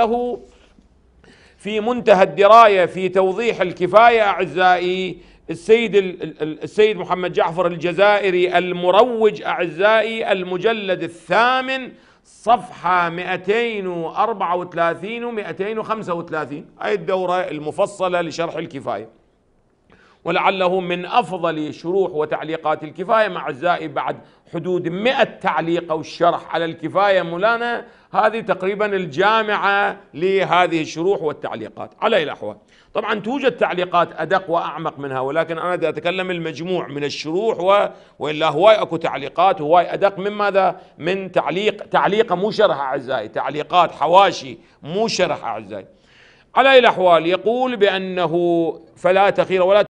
له في منتهى الدراية في توضيح الكفاية أعزائي السيد السيد محمد جعفر الجزائري المروج أعزائي المجلد الثامن صفحة 234 و 235 هذه الدورة المفصلة لشرح الكفاية ولعله من أفضل شروح وتعليقات الكفاية مع أعزائي بعد حدود مئة تعليق أو شرح على الكفاية مولانا هذه تقريبا الجامعة لهذه الشروح والتعليقات على الأحوال طبعا توجد تعليقات أدق وأعمق منها ولكن أنا دا أتكلم المجموع من الشروح و... وإلا هواي أكو تعليقات هواي أدق من ماذا من تعليق تعليقة مو شرح أعزائي تعليقات حواشي مو شرح أعزائي على الأحوال يقول بأنه فلا تخير ولا